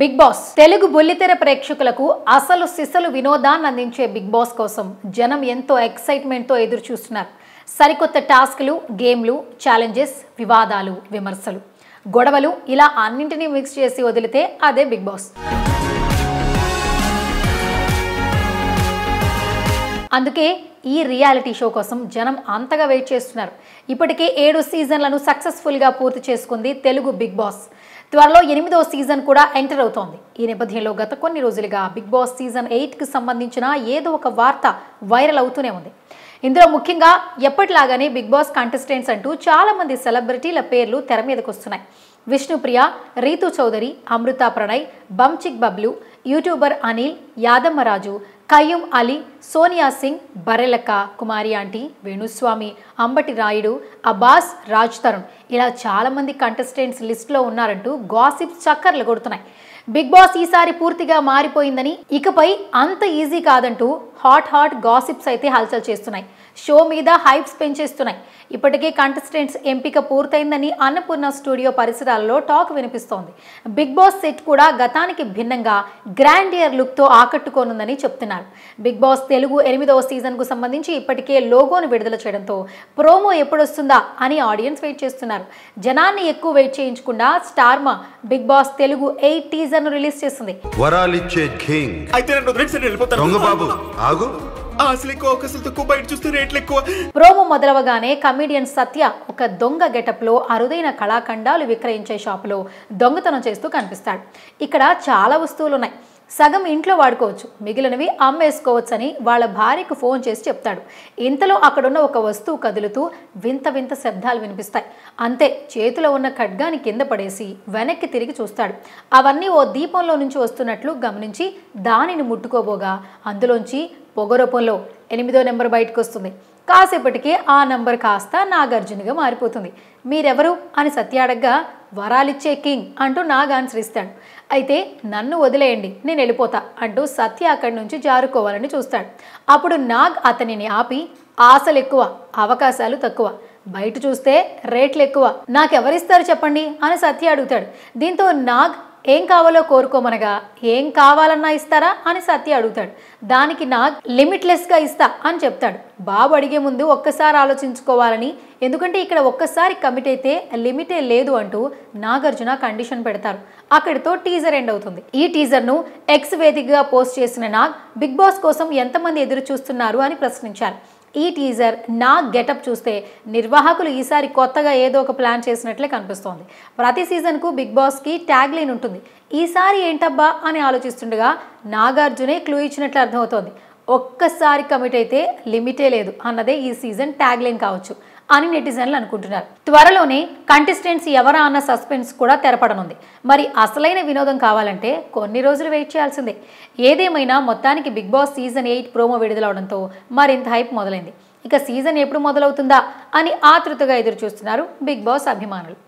big Boss Telugu బుల్లితెర ప్రేక్షకులకు అసలు సిసలు వినోదాన్ని అందించే బిగ్ బాస్ కోసం జనం ఎంతో ఎక్సైట్మెంట్తో ఎదురు చూస్తున్నారు సరికొత్త టాస్క్లు గేమ్లు ఛాలెంజెస్ వివాదాలు విమర్శలు గొడవలు ఇలా అన్నింటినీ మిక్స్ చేసి వదిలితే అదే బిగ్ బాస్ అందుకే ఈ రియాలిటీ షో కోసం జనం అంతగా వెయిట్ చేస్తున్నారు ఇప్పటికే ఏడు సీజన్లను సక్సెస్ఫుల్గా పూర్తి చేసుకుంది తెలుగు బిగ్ బాస్ త్వరలో ఎనిమిదో సీజన్ కూడా ఎంటర్ అవుతోంది ఈ నేపథ్యంలో గత కొన్ని రోజులుగా బిగ్ బాస్ సీజన్ ఎయిట్కి సంబంధించిన ఏదో ఒక వార్త వైరల్ అవుతూనే ఉంది ఇందులో ముఖ్యంగా ఎప్పటిలాగానే బిగ్ బాస్ కంటెస్టెంట్స్ అంటూ చాలామంది సెలబ్రిటీల పేర్లు తెర మీదకు వస్తున్నాయి విష్ణుప్రియ రీతు చౌదరి అమృత ప్రణయ్ బంచిక్ బబ్లు యూట్యూబర్ అనిల్ యాదమ్మరాజు కయ్యూమ్ అలీ సోనియా సింగ్ బరెలక్క కుమారి ఆంటీ వేణుస్వామి అంబటి రాయుడు అబ్బాస్ రాజ్ తరుణ్ ఇలా చాలామంది కంటెస్టెంట్స్ లిస్ట్లో ఉన్నారంటూ గాసిప్ చక్కర్లు కొడుతున్నాయి బిగ్ బాస్ ఈసారి పూర్తిగా మారిపోయిందని ఇకపై అంత ఈజీ కాదంటూ హాట్ హాట్ గాసిప్స్ అయితే హల్చల్ చేస్తున్నాయి షో మీద హైప్స్ పెంచేస్తున్నాయి ఇప్పటికే కంటెస్టెంట్స్ ఎంపిక పూర్తయిందని అన్నపూర్ణ స్టూడియో పరిసరాల్లో టాక్ వినిపిస్తోంది బిగ్ బాస్ సెట్ కూడా గతానికి భిన్నంగా గ్రాండ్ ఇయర్ లుక్తో ఆకట్టుకోనుందని చెప్తున్నారు బిగ్ బాస్ తెలుగు ఎనిమిదవ సీజన్ కు సంబంధించి ఇప్పటికే లోగోను విడుదల చేయడంతో ప్రోమో ఎప్పుడొస్తుందా అని ఆడియన్స్ వెయిట్ చేస్తున్నారు జనాన్ని ఎక్కువ వెయిట్ చేయించకుండా Star Maa Bigg Boss Telugu eight teaser ను రిలీజ్ చేస్తుంది ప్రోమో మొదలవగానే కమిడియన్ సత్య ఒక దొంగ గెటప్ లో అరుదైన కళాఖండాలు విక్రయించే షాపులో దొంగతనం చేస్తూ కనిపిస్తాడు ఇక్కడ చాలా వస్తువులు ఉన్నాయి సగం ఇంట్లో వాడుకోవచ్చు మిగిలినవి అమ్మేసుకోవచ్చని వాళ్ళ భార్యకు ఫోన్ చేసి చెప్తాడు ఇంతలో అక్కడున్న ఒక వస్తువు కదులుతూ వింత వింత శబ్దాలు వినిపిస్తాయి అంతే చేతిలో ఉన్న ఖడ్గాని కింద పడేసి వెనక్కి తిరిగి చూస్తాడు అవన్నీ ఓ దీపంలో నుంచి వస్తున్నట్లు గమనించి దానిని ముట్టుకోబోగా అందులోంచి పొగ రూపంలో ఎనిమిదో నెంబర్ బయటకు వస్తుంది కాసేపటికే ఆ నంబర్ కాస్త నాగార్జునగా మారిపోతుంది మీరెవరు అని సత్య అడగ్గా వరాలిచ్చే కింగ్ అంటూ నాగ్ ఆన్సర్ ఇస్తాడు అయితే నన్ను వదిలేయండి నేను వెళ్ళిపోతా అంటూ సత్య అక్కడి నుంచి జారుకోవాలని చూస్తాడు అప్పుడు నాగ్ అతనిని ఆపి ఆశలు ఎక్కువ అవకాశాలు తక్కువ బయట చూస్తే రేట్లు ఎక్కువ నాకెవరిస్తారు చెప్పండి అని సత్య అడుగుతాడు దీంతో నాగ్ ఏం కావాలో కోరుకోమనగా ఏం కావాలన్నా ఇస్తారా అని సత్య అడుగుతాడు దానికి నా లిమిట్లెస్గా ఇస్తా అని చెప్తాడు బాబు అడిగే ముందు ఒక్కసారి ఆలోచించుకోవాలని ఎందుకంటే ఇక్కడ ఒక్కసారి కమిట్ అయితే లిమిటే లేదు అంటూ నాగార్జున కండిషన్ పెడతారు అక్కడితో టీజర్ ఎండ్ అవుతుంది ఈ టీజర్ను ఎక్స్ వేదికగా పోస్ట్ చేసిన నాగ్ బిగ్ బాస్ కోసం ఎంతమంది ఎదురు చూస్తున్నారు అని ప్రశ్నించారు ఈ టీజర్ నా గెటప్ చూస్తే నిర్వాహకులు ఈసారి కొత్తగా ఏదో ఒక ప్లాన్ చేసినట్లే కనిపిస్తోంది ప్రతి సీజన్కు బిగ్ బాస్కి ట్యాగ్ లైన్ ఉంటుంది ఈసారి ఏంటబ్బా అని ఆలోచిస్తుండగా నాగార్జునే క్లూ ఇచ్చినట్లు అర్థమవుతోంది ఒక్కసారి కమిట్ అయితే లిమిటే లేదు అన్నదే ఈ సీజన్ ట్యాగ్ లైన్ కావచ్చు అని నెటిజన్లు అనుకుంటున్నారు త్వరలోనే కంటెస్టెంట్స్ ఎవరా అన్న సస్పెన్స్ కూడా తెరపడనుంది మరి అసలైన వినోదం కావాలంటే కొన్ని రోజులు వెయిట్ చేయాల్సిందే ఏదేమైనా మొత్తానికి Bigg Boss season eight promo విడుదలవడంతో మరింత హైప్ మొదలైంది ఇక సీజన్ ఎప్పుడు మొదలవుతుందా అని ఆతృతగా ఎదురు చూస్తున్నారు బిగ్ బాస్ అభిమానులు